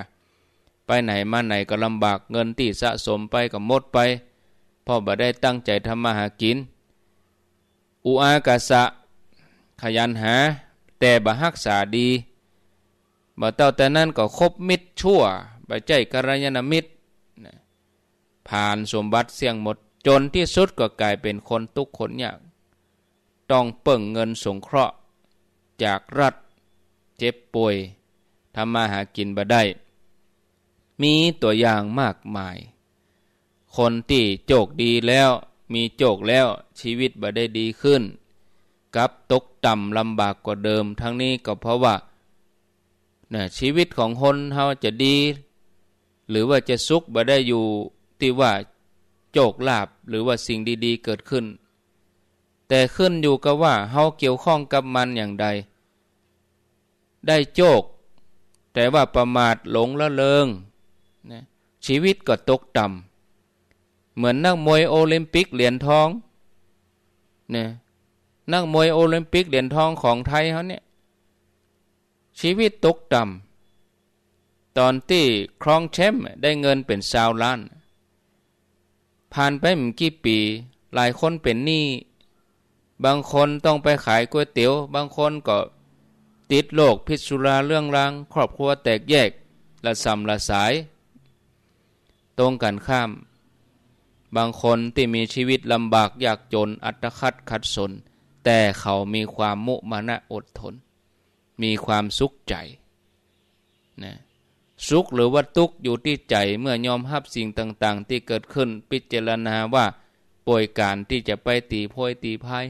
ไปไหนมาไหนก็ลำบาก เงินที่สะสมไปก็หมดไปพ่อบ่ได้ตั้งใจทำมาหากิน อุอากาสะขยันหา แต่บ่ฮักษาดี บ่เต่าแต่นั้นก็คบมิตรชั่วบ่ใจกัลยาณมิตรผ่านสมบัติเสี่ยงหมด จนที่สุดก็กลายเป็นคนทุกข์ขนยาก ต้องเปิ่งเงินสงเคราะห์ จากรัฐเจ็บป่วยทำมาหากินบ่ได้ มีตัวอย่างมากมายคนที่โจกดีแล้วมีโจกแล้วชีวิตบ่ได้ดีขึ้นกับตกต่ำลำบากกว่าเดิมทั้งนี้ก็เพราะว่านะชีวิตของคนเขาจะดี หรือว่าจะสุขบ่ได้อยู่ที่ว่าโจกลาบหรือว่าสิ่งดีๆเกิดขึ้น แต่ขึ้นอยู่กับว่าเขาเกี่ยวข้องกับมันอย่างใดได้โจกแต่ว่าประมาทหลงละเลงนะชีวิตก็ตกต่ำเหมือนนักมวยโอลิมปิกเหรียญทอง เนี่ย นักมวยโอลิมปิกเหรียญทองของไทยเขาเนี่ย ชีวิตตกต่ำตอนที่ครองแชมป์ได้เงินเป็นชาวล้านผ่านไปม่กี่ปี หลายคนเป็นหนี้ บางคนต้องไปขายก๋วยเตี๋ยว บางคนก็ติดโรคพิษสุราเรื่องราง ครอบครัวแตกแยก ละสำละสาย ตรงกันข้ามบางคนที่มีชีวิตลำบากยากจนอัตคัดขัดสน แต่เขามีความ มุมานะอดทนมีความสุขใจนะสุขหรือ ว่าทุกข์อยู่ที่ใจเมื่อ ยอมรับ สิ่งต่าง ๆ ที่เกิดขึ้นพิจารณาว่าป่วยการที่จะไปตีโพยตีพาย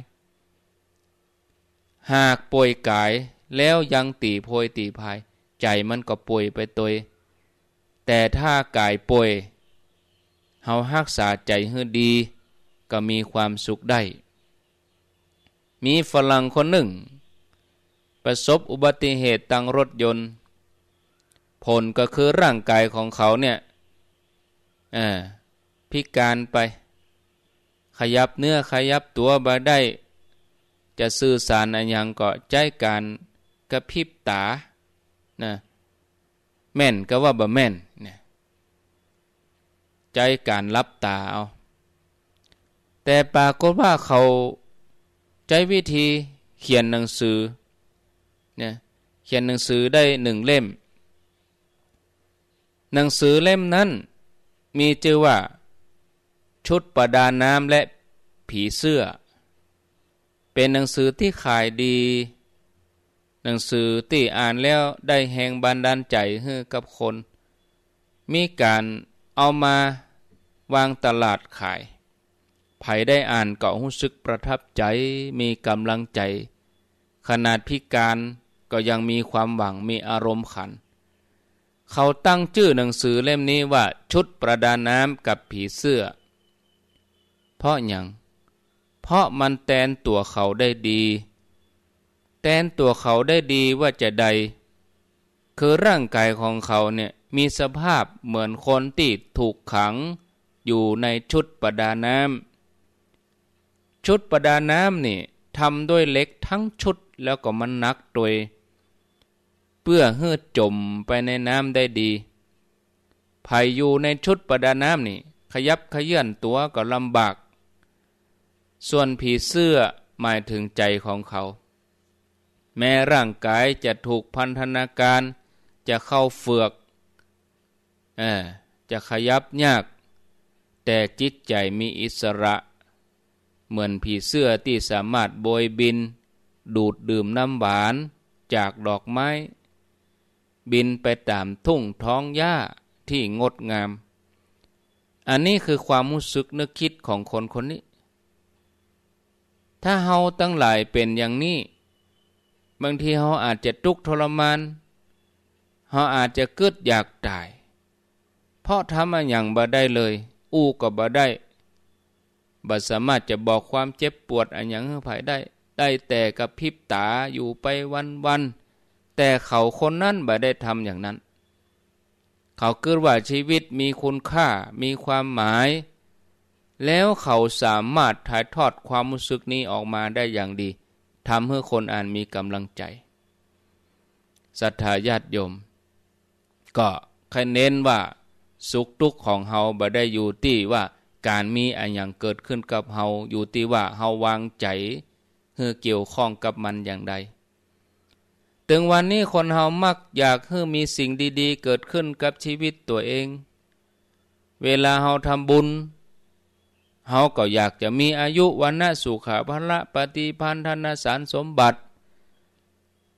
หากป่วยกาย แล้วยังตีโพยตีพายใจมันก็ป่วยไปตัวแต่ถ้ากายป่วยเฮาฮักษาใจให้ดีก็มีความสุขได้ มีฝรั่งคนหนึ่ง ประสบอุบัติเหตุตังรถยนต์ ผลก็คือร่างกายของเขาเนี่ยพิการไปขยับเนื้อขยับตัวบ่ได้ จะสื่อสารอันยังก็ใจการกระพริบตานะแม่นก็ว่าบ่แม่นใจการรับตาเอา แต่ปรากฏว่าเขาใช้วิธีเขียนหนังสือเนี่ยเขียนหนังสือได้หนึ่งเล่ม หนังสือเล่มนั้นมีชื่อว่าชุดประดาน้ำและผีเสื้อ เป็นหนังสือที่ขายดี หนังสือที่อ่านแล้ว ได้แหงบันดาลใจให้กับคน มีการเอามาวางตลาดขายไผได้อ่านเกะหู้ซึกประทับใจมีกำลังใจ ขนาดพิการก็ยังมีความหวังมีอารมณ์ขัน เขาตั้งชื่อหนังสือเล่มนี้ว่าชุดประดาน้ำกับผีเสื้อ เพราะอย่างเพราะมันแตนตัวเขาได้ดี แตนตัวเขาได้ดีว่าจะใด คือร่างกายของเขาเนี่ยมีสภาพเหมือนคนที่ถูกขังอยู่ในชุดประดาน้ำ ชุดประดาน้ำ นี่ทำด้วยเล็กทั้งชุดแล้วก็มันนักโดยเพื่อเฮือจมไปในน้ำได้ดีภายอยู่ในชุดประดาน้ำ นี่ ขยับขยื่นตัวก็ลำบาก ส่วนผีเสื้อหมายถึงใจของเขา แม้ร่างกายจะถูกพันธนาการจะเข้าเฟือกอจะขยับยากแต่จิตใจมีอิสระ เหมือนผีเสื้อที่สามารถโบยบิน ดูดดื่มน้ำหวานจากดอกไม้ บินไปตามทุ่งท้องหญ้าที่งดงาม อันนี้คือความรู้สึกนึกคิดของคนคนนี้ ถ้าเฮาตั้งหลายเป็นอย่างนี้ บางทีเฮาอาจจะทุกข์ทรมานเฮาอาจจะกึดอยากตาย เพราะทำอาอย่างบ่ได้เลยอู้ก็บ่ได้ บ่สามารถจะบอกความเจ็บปวดอันยังให้ไยได้ ได้แต่กับพิบตาอยู่ไปวันวัน แต่เขาคนนั้นบ่ได้ทำอย่างนั้น เขาคิดว่าชีวิตมีคุณค่ามีความหมาย แล้วเขาสามารถถ่ายทอดความรู้สึกนี้ออกมาได้อย่างดี ทำให้คนอ่านมีกำลังใจ ศรัทธาญาติโยม ก็ใครเน้นว่าสุขทุกข์ของเฮาบ่ได้อยู่ที่ว่าการมีอันอย่างเกิดขึ้นกับเฮาอยู่ที่ว่าเฮาวางใจเฮือเกี่ยวข้องกับมันอย่างใดถึงวันนี้คนเฮามักอยากเฮ่อมีสิ่งดีๆ เกิดขึ้นกับชีวิตตัวเอง เวลาเฮาทำบุญเฮาก็อยากจะมีอายุวันนะสุขาพละปฏิพันธนาสารสมบัติ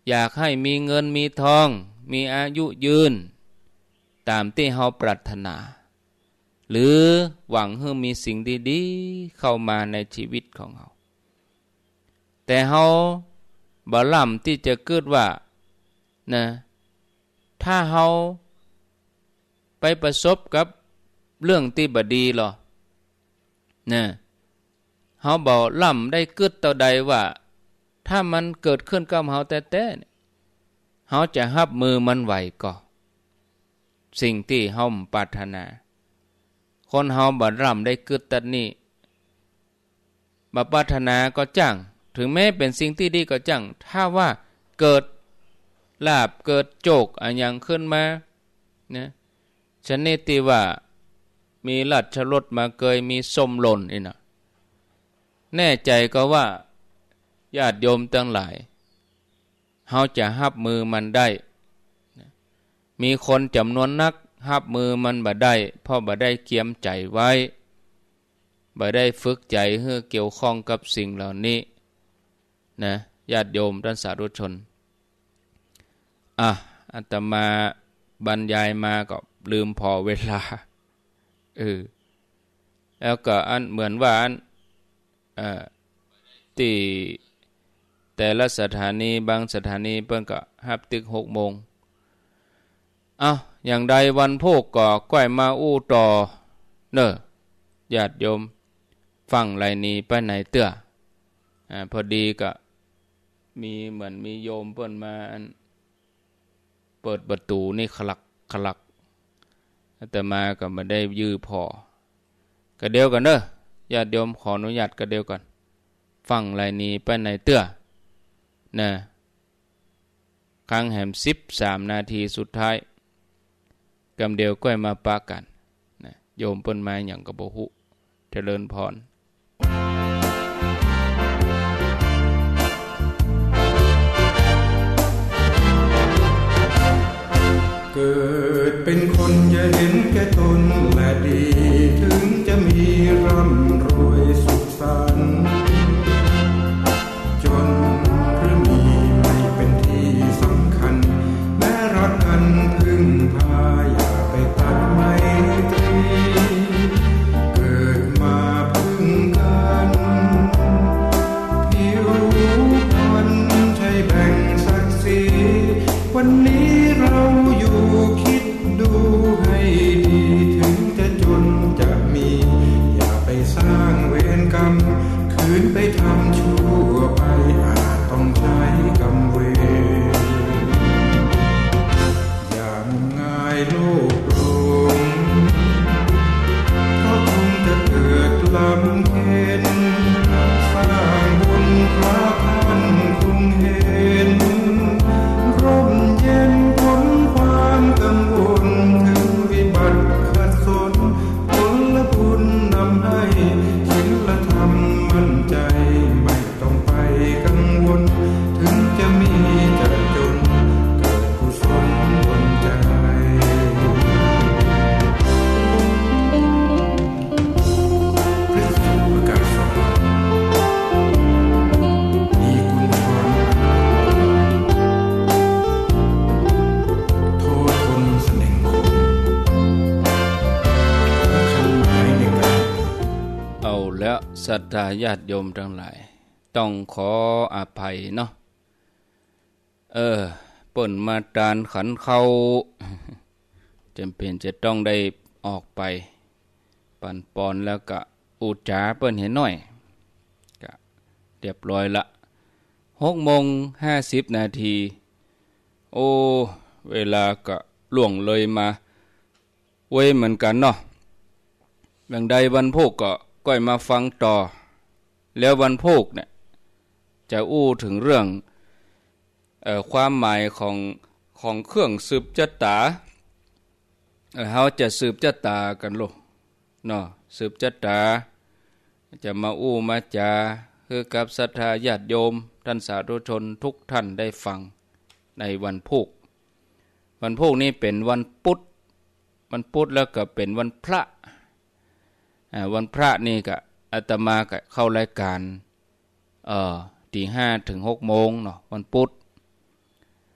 อยากให้มีเงินมีทอง มีอายุยืนตามที่เขาปรารถนา หรือหวังให้มีสิ่งดีๆ เข้ามาในชีวิตของเขาแต่เขาบาล่ำที่จะเกิดว่านะถ้าเขาไปประสบกับเรื่องที่บดีหรอนะเขาบอกล่ำได้เกิดต่อใดว่า ถ้ามันเกิดขึ้นกับเขาแต่แต่เขาจะหับมือมันไหวก่อนสิ่งที่หอาปรารถนา คนหอาบัดร่ำได้กึดตันนี้บัปรารถนาก็จัง ถึงแม้เป็นสิ่งที่ดีก็จัง ถ้าว่าเกิดลาบเกิดโจกอันยังขึ้นมา นะชนิดที่ว่ามีหลัดชรดมาเกยมีส้มหล่นนี่นะแน่ใจก็ว่าญาติโยมตั้งหลาย เขาจะหับมือมันได้มีคนจำนวนนักหับมือมันบ่ได้พ่อบ่ได้เกียมใจไว้ บ่ได้ฝึกใจเพื่อเกี่ยวข้องกับสิ่งเหล่านี้นะญาติโยมท่านสาธุชนอ่ะอัตมาบรรยายมา ก็ลืมพอเวลาเออแล้วก็อันเหมือนว่าอันอ่าตีแต่ละสถานีบางสถานีเพิ่งก็หับตึกหกโมงอ่ะอย่างใดวันพพกก่อก้อยมาอู้ต่อเนอญาติโยมฟังไรนี้ไปไหนเตื้ออ่าพอดีก็มีเหมือนมีโยมเปิ่นมา เปิดประตูนี่ขลักขลักแต่มาก็มาได้ยื้อพอกระเดียวกันเนอญาติโยมขออนุญาตกระเดียวกันฟังไรนี้ไปไหนเตื้อนะครั้งแหมสิบสามนาทีสุดท้ายกำเดียวก้อยมาปะกันนะโยมปิ้นมาอย่างกระโบหุ เจริญพร เกิดเป็นคนจะเห็นแก่ตน และดีถึงจะมีร่ำ hero you keep. ญาติโยมทั้งหลาย ต้องขออภัยเนาะ เออป่นมาตานขันเขาจำเป็นจะต้องได้ออกไป ปันปอนแล้วก็อุจาเปิ่นเห็นหน่อยกะเรียบร้อยละ หกโมงห้าสิบนาที โอ้ เวลากะล่วงเลยมา เว้ยเหมือนกันเนาะบางใดวันพุกก็ ก้อยมาฟังต่อแล้ววันพุกเนี่ยจะอู้ถึงเรื่องออความหมายของของเครื่องสืบจตาเขาจะสืบจตากันลูกเนาะสืบจตา จะมาอู้มาจาคือกับศรัทธาญาติโยมท่านสาธุชนทุกท่านได้ฟังในวันพุกวันพุกนี้เป็นวันพุธวันพุธแล้วก็เป็นวันพระวันพระนี่ก็อาตมาเข้ารายการเอ่อตีห้าถึงหกโมงเนาะวันพุธ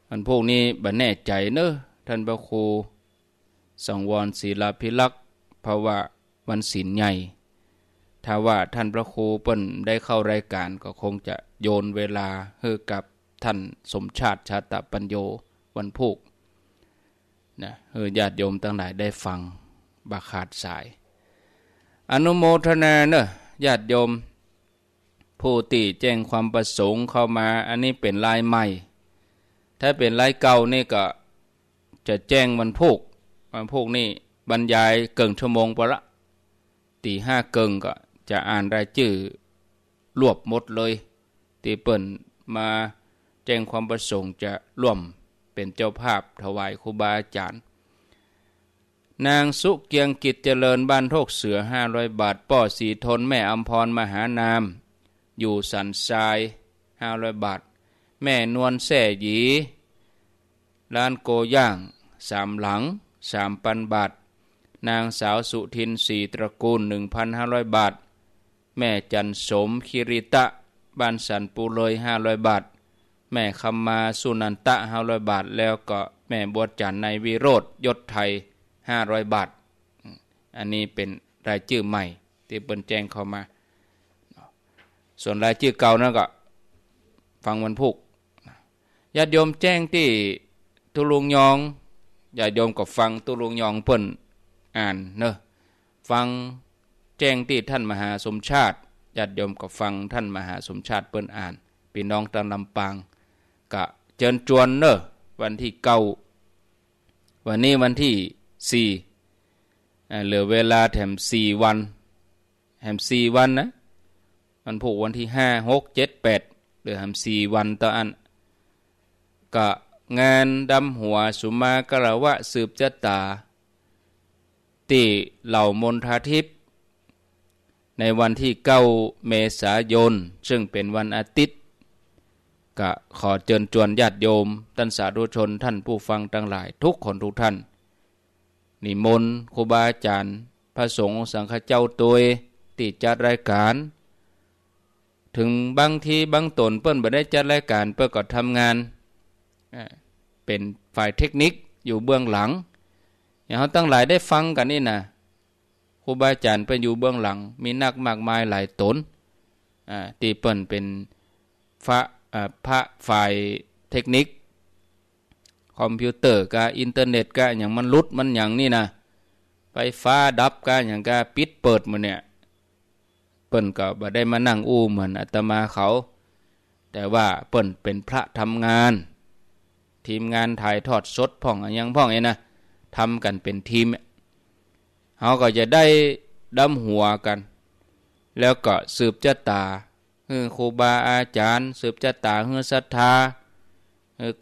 มันพวกนี้บ่แน่ใจเนอะท่านพระครูสังวรศีลาพิลักษ์ภาวะวันศีลใหญ่ถ้าว่าท่านพระครูเปิ้นได้เข้ารายการ ก็คงจะโยนเวลาเฮือกับท่านสมชาติชาตปัญโยวันพุกนะเฮือญาติโยมตั้งหลายได้ฟังบาขาดสาย อนุโมทนาเนอะญาติโยมผู้ตีแจ้งความประสงค์เข้ามา อันนี้เป็นลายใหม่ ถ้าเป็นลายเก่านี่ก็จะแจ้งวันพุกวันพุกนี่บรรยายเกิงชั่วโมงไปละตีห้าเกิงก็จะอ่านรายชื่อรวบหมดเลยตีเปิ่นมาแจ้งความประสงค์จะร่วมเป็นเจ้าภาพถวายครูบาอาจารย์นางสุเกียงกิจเจริญบ้านโทกเสือห้าร้อยบาทป่อสีทนแม่อัมพรมหานาม อยู่สันทรายห้าร้อยบาท แม่นวลแส่หยีร้านโกย่างสามหลังสามพันบาท นางสาวสุทินสีตระกูลหนึ่งพันห้าร้อยบาท แม่จันสมคิริตะบ้านสันปูเลยห้าร้อยบาท แม่คำมาสุนันตะห้าร้อยบาท แล้วก็แม่บววจันในวิโรธยศไทยห้าร้อยบาท อันนี้เป็นรายชื่อใหม่ ที่เปิ้นแจ้งเข้ามา ส่วนรายชื่อเก่านั่นก็ฟังวันพุกญาติโยมแจ้งที่ตุลุงยองญาติโยมก็ฟังตุลุงยองเปิ้นอ่านเนอะฟังแจ้งที่ท่านมหาสมชาติญาติโยมก็ฟังท่านมหาสมชาติเปิ้นอ่านพี่น้องตามลำปางก็เจิญจวนเนอะวันที่เก้าวันนี้วันที่สี่เหลือเวลาแถมสี่วัน แถมสี่วันนะมันผูกวันที่ห้าหกเจ็ดดแปเหลือแถมสี่วันต่ออัน กะงานดำหัวสุมากระวะสืบจตา ติเหล่ามนทาทิพย์ ในวันที่เก้าเมษายน ซึ่งเป็นวันอาทิตย์ กะขอเจิญชวนญาติโยม ท่านสาธุชนท่านผู้ฟังทั้งหลายทุกคนทุกท่านนิมนต์ครูบาอาจารย์พระสงฆ์สังฆเจ้าตัวติดจัดรายการ ถึงบางที่บางตนเปิ้นบันได้จัดรายการเพื่อกอทำงาน เป็นฝ่ายเทคนิคอยู่เบื้องหลังอย่างเขาตั้งหลายได้ฟังกันนี่นะครูบาอาจารย์เป็นอยู่เบื้องหลังมีนักมากมายหลายตนตีเปิ้นเป็นพระพระฝ่ายเทคนิคคอมพิวเตอร์กาอินเทอร์เน็ตกาอย่างมันลุดมันอย่างนี่นะไฟฟ้าดับกาอย่างกาปิดเปิดมันเนี่ยเปิ้นก็บ่ได้มานั่งอู้เหมือนอาตมาเขา แต่ว่าเปิ้นเป็นพระทำงาน ทีมงานถ่ายทอดสดพ่องอย่างพ่องเองนะทำกันเป็นทีมเขาก็จะได้ดมหัวกัน แล้วก็สืบเจตาเฮือครูบาอาจารย์สืบจตตาเฮือศรัทธา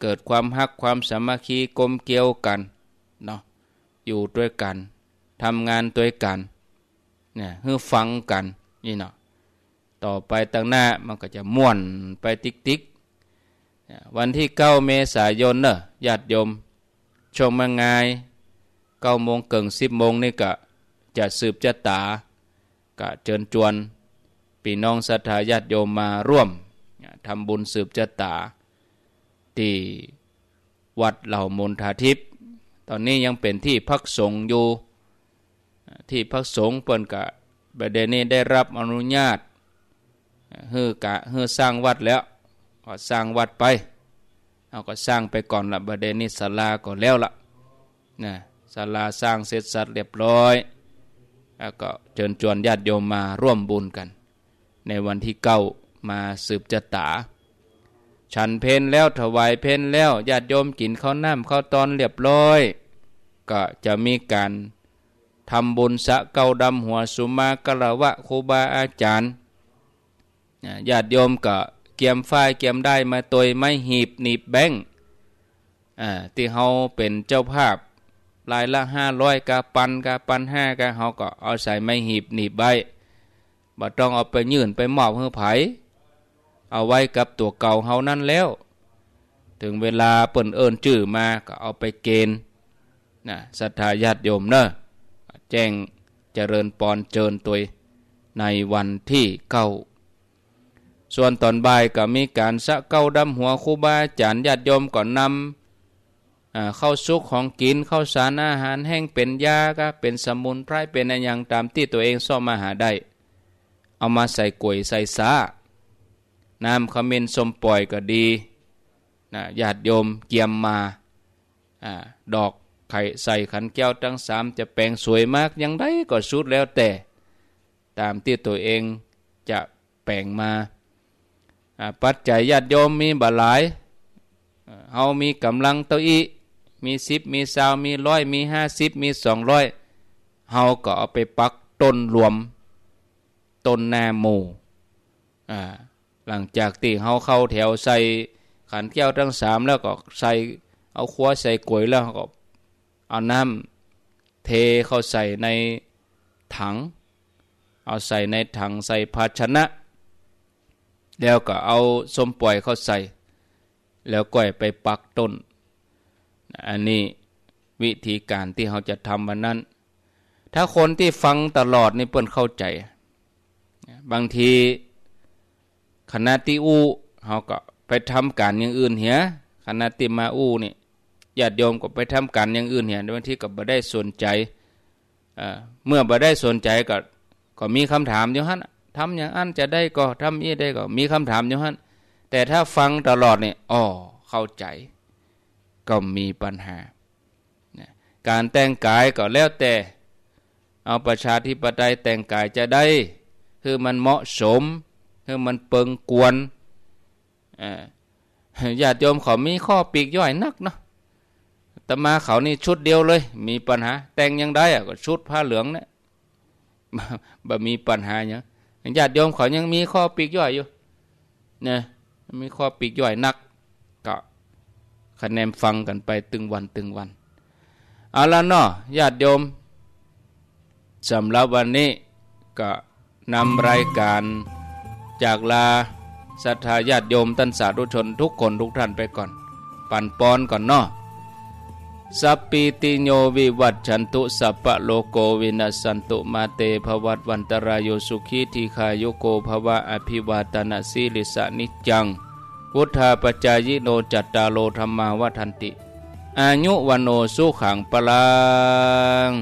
เกิดความฮักความสามัคคีกลมเกี่ยวกันเนาะอยู่ด้วยกันทำงานด้วยกันเนี่ยเือฟังกันนี่เนาะต่อไปตั้งหน้ามันก็จะม่วนไปติ๊กติ๊กวันที่เก้าเมษายนเนอะญาติโยมชมมางายเก้าโมงเกิงสิบโมงนี่ก็จะสืบจะตากะเชิญจวนพี่น้องศรัทธาญาติโยมมาร่วมทำบุญสืบจะตาที่วัดเหล่ามนทาทิพย์ ตอนนี้ยังเป็นที่พักสงฆ์อยู่ที่พักสงฆ์เปิ่นกะประเดนนี้ได้รับอนุญาตเฮือกะเฮือสร้างวัดแล้วก็สร้างวัดไปเอาก็สร้างไปก่อนละประเดนนี้ศาลาก็แล้วละนะศาลาสร้างเสร็จสัดเรียบร้อยแล้วก็เชิญชวนญาติโยมมาร่วมบุญกัน ในวันที่เก้ามาสืบจตาฉันเพนแล้วถวายเพนแล้วญาติโยมกินข้าวน้ำข้าวตอนเรียบร้อยก็จะมีการทำบุญสะเกาดำหัวสุมากระวะครูบาอาจารย์ญาติโยมก็เกียมฝ้ายเกียมได้มาตยไม่หีบหนีบแบงที่เขาเป็นเจ้าภาพลายละห้าร้อยกาปันกาปันห้ากาเขาก็เอาใส่ไม่หีบหนีบใบบัต้องเอาไปยื่นไปมอบเพื่อไผเอาไว้กับตัวเก่าเฮานั่นแล้ว ถึงเวลาเปิ่นเอิญจื่อมาก็เอาไปเกณฑ์นะศรัทธาญาติโยมเนอะแจ้งเจริญปอนเจิญตัวในวันที่เก้าส่วนตอนบ่าย ก็มีการสะ เก้าดำหัวคูบาจานญาติโยมก่อนนำเข้าซุกของกินเข้าสารอาหารแห้งเป็น ยาก็ เป็นสมุนไพรเป็นอะไรอย่างตามที่ตัวเองซ่อมมาหาได้เอามาใส่กลวยใส่ซาน้ำขมิ้นสมปล่อยก็ดีนะญาติโยมเกียมมาอดอกไข่ใส่ขันแก้วทั้งสามจะแปลงสวยมากยังไดก็สุดแล้วแต่ ตามที่ตัวเองจะแปลงมา ปัจจัยญาติโยมมีบาหลายเฮามีกำลังเต้าอี้มีสิบมีสาวมีร้อยมีห้าสิบมีสองร้อยเฮาก็เอาไปปักต้นรวม ต้นนาหมู่หลังจากตีเขาเข้าแถวใส่ขันแก้วทั้งสามแล้วก็ใส่เอาขวาใส่กลวยแล้วก็เอาน้ำเทเข้าใส่ในถัง เอาใส่ในถังใส่ภาชนะ แล้วก็เอาสมปล่อยเข้าใส่ แล้วก่อยไปปักต้นอันนี้วิธีการที่เขาจะทำวันนั้น ถ้าคนที่ฟังตลอดนี่เปิ้นเข้าใจ บางทีขณะที่อู้เขาก็ไปทำการอย่างอื่นเหียขณะที่มาอู้นี่ญาติโยมก็ไปทำการอย่างอื่นเหียในวันที่ก็บ่ได้สนใจเมื่อบ่ได้สนใจก็ก็มีคำถามอยู่ฮั่นทำอย่างอันจะได้ก็ทำอี้ได้ก็มีคำถามอยู่ฮั่นแต่ถ้าฟังตลอดเนี่ยอ๋อเข้าใจก็มีปัญหาการแต่งกายก็แล้วแต่ เอาประชาธิปไตยแต่งกายจะได้คือมันเหมาะสมคือมันเปิงกวนญาติโยมเขามีข้อปีกย่อยนักเนาะตมาเขานี่ชุดเดียวเลย มีปัญหา แต่งยังได้อะก็ชุดผ้าเหลืองเนะี่ยบ่มีปัญหาเนาะญาติโยมเขายังมีข้อปีกย่อยอยู่เนี่ยมีข้อปีกย่อยนัก ก็คะแนนฟังกันไป ตึงวันตึงวันเอาละเนาะญาติโยมสำหรับวันนี้ ก็นำรายการจากลาศรัทธาญาติโยมท่านสาธุชนทุกคนทุกท่านไปก่อน ปั่นปอนก่อนเนาะสัพปิติโยวิวัตฉันตุสัพพะโลโกวินัสันตุมาเตภวัตวันตรายโยสุขีทีคายโกภวะอภิวาตนาสิลิสนิจังพุทธาปจายโนจัตตาโลธรรมาวทันติ อายุวันโนสุขังปลัง